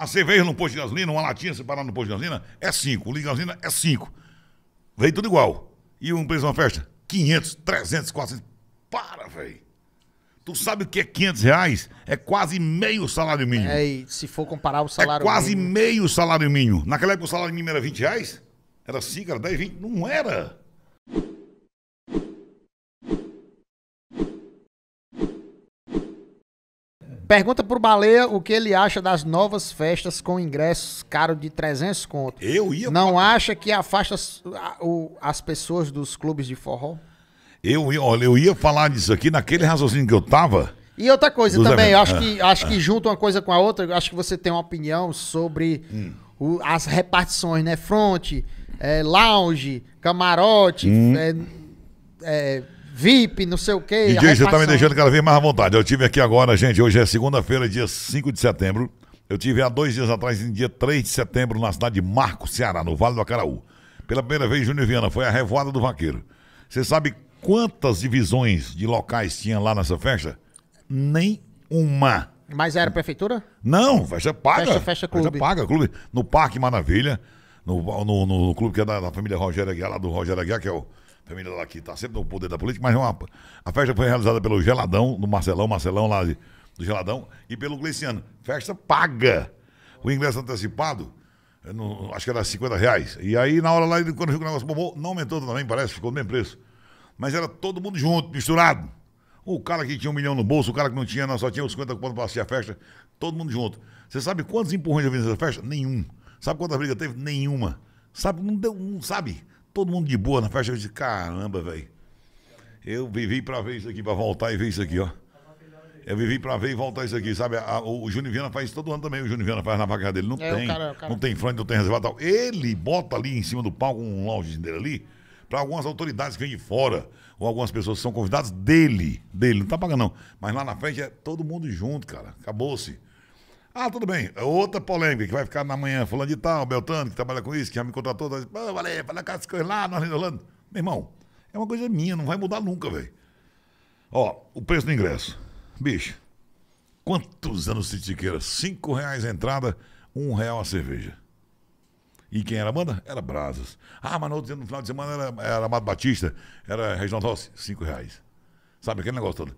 A cerveja no posto de gasolina, uma latinha separada no posto de gasolina, é 5. O litro de gasolina é 5. Veio tudo igual. E o preço de uma festa? 500, 300, 400. Para, velho. Tu sabe o que é 500 reais? É quase meio salário mínimo. É, e se for comparar o é salário é quase mínimo. meio salário mínimo. Naquela época o salário mínimo era 20 reais? Era 5, era 10, 20? Não era. Pergunta pro Baleia o que ele acha das novas festas com ingressos caro de 300 conto. Eu ia Não pra... acha que afasta as, o, as pessoas dos clubes de forró? Eu, ia, olha, eu ia falar disso aqui naquele raciocínio que eu tava. E outra coisa Dos também, acho que, ah. acho que junto uma coisa com a outra, acho que você tem uma opinião sobre hum. o, as repartições, né? Front, é, lounge, camarote, hum. é, é, VIP, não sei o quê. DJ, você tá me deixando cada vez mais à vontade. Eu tive aqui agora, gente, hoje é segunda-feira, dia 5 de setembro. Eu tive há dois dias atrás, em dia 3 de setembro, na cidade de Marco, Ceará, no Vale do Acaraú. Pela primeira vez, Júnior Viana, foi a revoada do vaqueiro. Você sabe quantas divisões de locais tinha lá nessa festa? Nem uma. Mas era prefeitura? Não, festa paga. Festa, festa clube. Festa paga, clube. No Parque Maravilha, no, no, no, no clube que é da, da família Rogério Aguiar, lá do Rogério Aguiar, que é o família lá que está sempre no poder da política, mas é uma, a festa foi realizada pelo Geladão, do Marcelão, Marcelão lá de, do Geladão, e pelo Gleiciano. Festa paga. O ingresso antecipado, eh, não, acho que era 50 reais. E aí, na hora lá, quando o negócio bombou, não aumentou também, parece, ficou no mesmo preço. Mas era todo mundo junto, misturado. O cara que tinha um milhão no bolso, o cara que não tinha, não, só tinha os 50 quando para assistir a festa, todo mundo junto. Você sabe quantos empurrões eu vi nessa festa? Nenhum. Sabe quantas brigas teve? Nenhuma. Sabe, não deu, não sabe todo mundo de boa na festa. Eu disse, caramba, velho. Eu vivi para ver isso aqui, para voltar e ver isso aqui, ó. Eu vivi para ver e voltar isso aqui, sabe? A, o, o Júnior Viana faz todo ano também, o Júnior Viana faz na vaca dele. Não é, tem, o cara, o cara. não tem frente, não tem reservado tal. Ele bota ali em cima do palco um lounge dele ali, para algumas autoridades que vêm de fora, ou algumas pessoas que são convidadas dele, dele, não tá pagando não. Mas lá na frente é todo mundo junto, cara. Acabou-se. Ah, tudo bem. É outra polêmica que vai ficar na manhã. falando de tal, Beltano, que trabalha com isso, que já me contratou. Tá, ah, valeu, fala com as coisas lá, nós Orlando. Meu irmão, é uma coisa minha, não vai mudar nunca, velho. Ó, o preço do ingresso. Bicho, quantos anos se tiqueira? Cinco reais a entrada, um real a cerveja. E quem era a banda? Era Brasas. Ah, mas no, outro, no final de semana era, era Amado Batista, era Reginaldo Rossi, cinco reais. Sabe aquele negócio todo.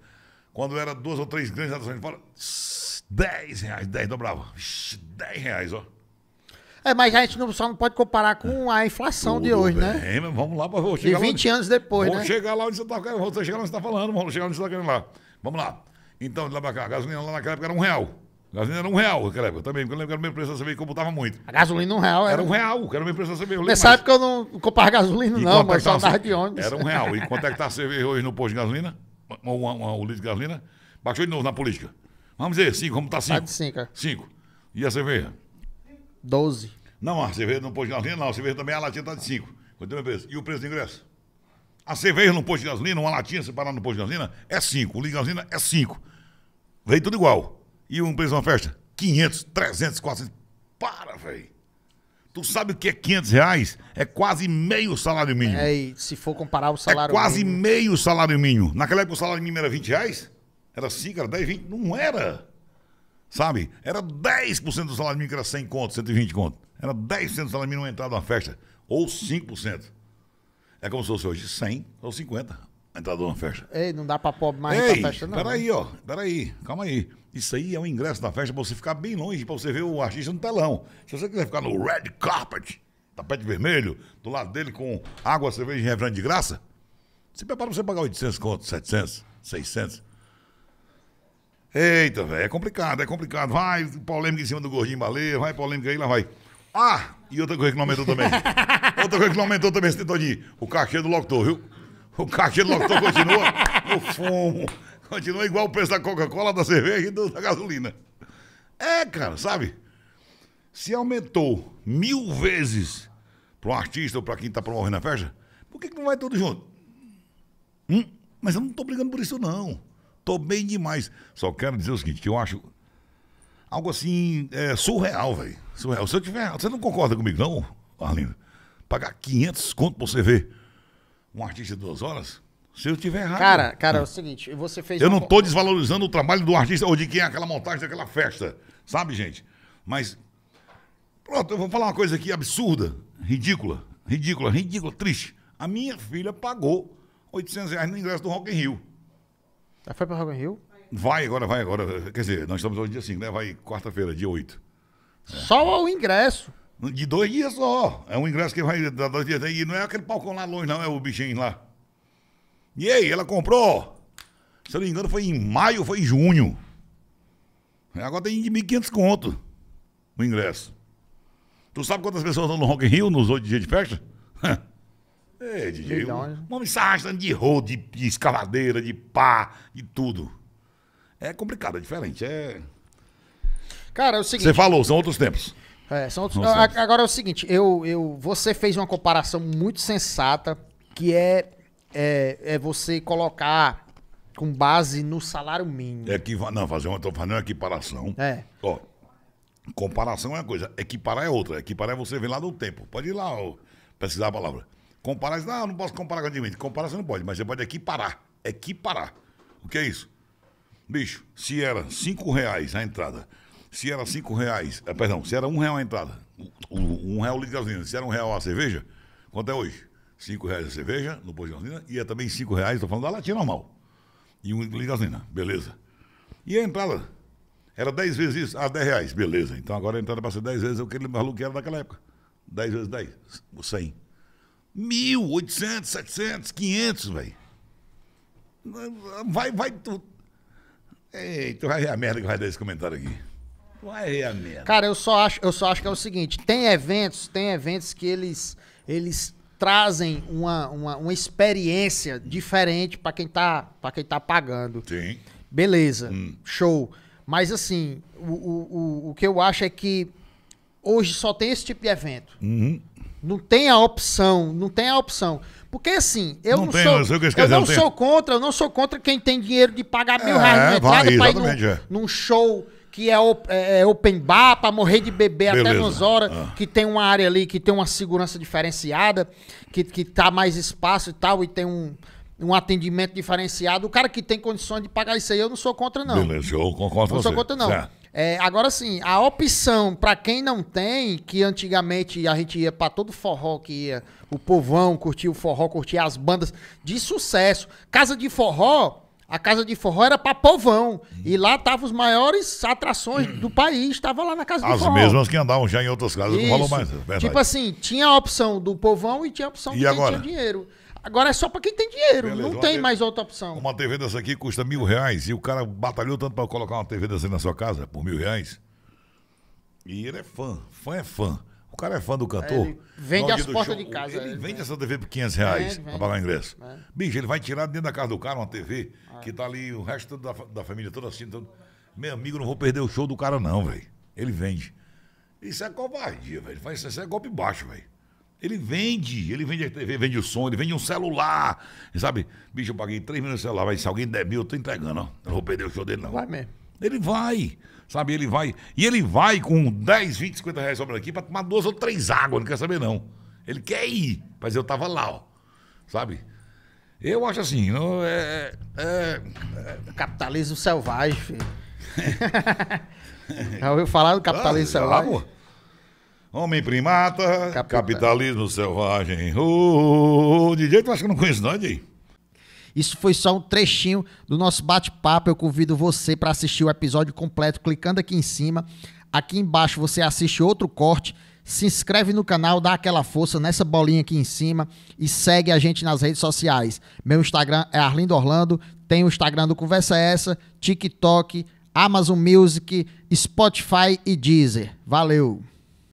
Quando era duas ou três grandes natações de fora, 10 reais, 10 dobrava. 10 reais, ó. É, mas a gente não, só não pode comparar com a inflação Tudo de hoje, né? bem, né? Mas vamos lá para chegar. E 20 lá, anos depois, vou né? Chegar lá onde você tá, vou chegar lá onde você tá falando, vamos chegar onde você tá querendo lá. Vamos lá. Então, de lá para cá, a gasolina lá naquela época era um real. A gasolina era um real naquela época também, porque eu lembro que era o meu preço da cerveja que eu botava muito. A gasolina um real, era. Era um real, que era o meu preço da cerveja. Você sabe que eu não comprava gasolina, e não, é mas só andava de ônibus. Era um real. E quanto é que tá a cerveja hoje no posto de gasolina? uma, uma, uma de gasolina, baixou de novo na política. Vamos dizer, cinco, como estar tá cinco. Tá de cinco, é. Cinco. E a cerveja? Doze. Não, a cerveja não pôs de gasolina, não. A cerveja também, a latinha está de cinco. E o preço do ingresso? A cerveja no posto de gasolina, uma latinha separada no posto de gasolina, é 5. O litro de gasolina é 5. Veio tudo igual. E o preço de uma festa? 500, 300, 400. Para, velho. Tu sabe o que é 500 reais? É quase meio salário mínimo. É, e se for comparar o salário mínimo. é quase mínimo. meio salário mínimo. Naquela época o salário mínimo era 20 reais? Era 5, era 10, 20? Não era. Sabe? Era 10% do salário mínimo que era 100 conto, 120 conto. Era 10% do salário mínimo entrar numa festa. Ou 5%. É como se fosse hoje 100 ou 50 a entrada numa festa. Ei, não dá pra pobre mais Ei, pra festa não. peraí, né? ó. Peraí, calma aí. Isso aí é um ingresso da festa para você ficar bem longe, para você ver o artista no telão. Se você quiser ficar no red carpet, tapete vermelho, do lado dele com água, cerveja e refrão de graça, se prepara para você pagar 800 conto, 700, 600. Eita, velho, é complicado, é complicado. Vai polêmica em cima do gordinho baleia, vai polêmica aí, lá vai. Ah, e outra coisa que não aumentou também. outra coisa que não aumentou também, esse Todinho. O cachê do locutor, viu? O cachê do locutor continua no fumo. Continua igual o preço da Coca-Cola, da cerveja e do, da gasolina. É, cara, sabe? Se aumentou mil vezes para um artista ou para quem está promovendo a festa, por que, que não vai tudo junto? Hum? Mas eu não estou brigando por isso, não. Estou bem demais. Só quero dizer o seguinte, que eu acho algo assim é, surreal, velho. Surreal. Se eu tiver... Você não concorda comigo, não, Arlindo? Pagar 500 conto para você ver um artista de duas horas? Se eu tiver errado. Cara, cara, é o seguinte, você fez. Eu não tô desvalorizando o trabalho do artista ou de quem é aquela montagem daquela festa. Sabe, gente? Mas. Pronto, eu vou falar uma coisa aqui absurda, ridícula, ridícula, ridícula, triste. A minha filha pagou 800 reais no ingresso do Rock in Rio. Já foi o Rock in Rio? Vai agora, vai agora. Quer dizer, nós estamos hoje dia 5, né? Vai quarta-feira, dia 8. É. Só o ingresso. De dois dias só. É um ingresso que vai dar dois dias. E não é aquele palcão lá longe, não. É o bichinho lá. E aí, ela comprou. Se eu não me engano, foi em maio, foi em junho. Agora tem de 1.500 conto no ingresso. Tu sabe quantas pessoas estão no Rock in Rio nos oito dias de festa? é, DJ. Um homem se arrastando de rodo, de, de escavadeira, de pá, de tudo. É complicado, é diferente. É... Cara, é o seguinte. Você falou, são outros tempos. É, são outros... Agora é o seguinte, eu, eu, você fez uma comparação muito sensata, que é é, é você colocar com base no salário mínimo. É que, não, fazer uma, tô fazendo uma equiparação. É. Ó, comparação é uma coisa, equiparar é outra. Equiparar é você ver lá do tempo. Pode ir lá ó, pesquisar a palavra. Comparar, não, ah, não posso comparar gratuitamente. Comparar você não pode, mas você pode equiparar. Equiparar. O que é isso? Bicho, se era cinco reais a entrada, se era cinco reais, eh, perdão, se era um real a entrada, um real o litro de gasolina, se era um real a cerveja, quanto é hoje? Cinco reais a cerveja no posto de gasolina e é também cinco reais, estou falando da latinha normal. E um litro de gasolina, beleza. E a entrada era dez vezes isso, ah, dez reais, beleza. Então agora a entrada passa dez vezes é o que ele maluco que era naquela época. Dez vezes dez, 100. 1.800, Mil, oitocentos, setecentos, quinhentos, velho. Vai, vai, tu... Ei, tu vai ver a merda que vai dar esse comentário aqui. Vai ver a merda. Cara, eu só acho, eu só acho que é o seguinte, tem eventos, tem eventos que eles... Eles trazem uma, uma, uma experiência diferente para quem, tá, quem tá pagando. Sim. Beleza, hum. show. Mas assim, o, o, o que eu acho é que hoje só tem esse tipo de evento. Uhum. Não tem a opção, não tem a opção. Porque assim, eu não, não tem, sou. Eu, não, não sou contra, eu não sou contra quem tem dinheiro de pagar mil é, reais de entrada para ir num, é. num show que é, op, é, é open bar para morrer de bebê até duas horas, ah. que tem uma área ali que tem uma segurança diferenciada, que, que tá mais espaço e tal, e tem um, um atendimento diferenciado. O cara que tem condições de pagar isso aí, eu não sou contra, não. Beleza, eu concordo Não sou contra, não. É. É, agora sim, a opção para quem não tem, que antigamente a gente ia para todo forró que ia, o povão curtia o forró, curtia as bandas de sucesso. Casa de forró, a casa de forró era para povão. Hum. E lá estavam os maiores atrações hum. do país, estava lá na casa As de forró. As mesmas que andavam já em outras casas, Isso. não falou mais. É tipo assim, tinha a opção do povão e tinha a opção e de agora? tinha dinheiro. Agora é só para quem tem dinheiro, Beleza, não tem TV, mais outra opção. Uma TV dessa aqui custa mil reais e o cara batalhou tanto para colocar uma TV dessa na sua casa por mil reais. E ele é fã, fã é fã. O cara é fã do cantor. vende as portas show, de casa. Ele vende essa TV por 500 reais é, para pagar o ingresso. É. Bicho, ele vai tirar dentro da casa do cara uma TV é. que tá ali o resto da, da família toda assim. Meu amigo, não vou perder o show do cara, não, velho. Ele vende. Isso é covardia, velho. Isso é golpe baixo, velho. Ele vende, ele vende a TV, vende o som, ele vende um celular. Sabe? Bicho, eu paguei 3 mil no celular, mas se alguém der mil, eu tô entregando, ó. Eu não vou perder o show dele, não. Vai mesmo. Ele vai. Sabe, ele vai. E ele vai com 10, 20, 50 reais sobrando aqui para tomar duas ou três águas, não quer saber, não. Ele quer ir. Mas eu tava lá, ó. Sabe? Eu acho assim, não, é, é, é... Capitalismo selvagem, filho. Já ouviu falar do capitalismo ah, selvagem? Lá, Homem primata, capitalismo selvagem. de jeito oh, oh, DJ, tu acha que eu não conheço, não, DJ? Isso foi só um trechinho do nosso bate-papo. Eu convido você para assistir o episódio completo clicando aqui em cima. Aqui embaixo você assiste outro corte. Se inscreve no canal, dá aquela força nessa bolinha aqui em cima e segue a gente nas redes sociais. Meu Instagram é Arlindo Orlando, tem o Instagram do Conversa Essa, TikTok, Amazon Music, Spotify e Deezer. Valeu!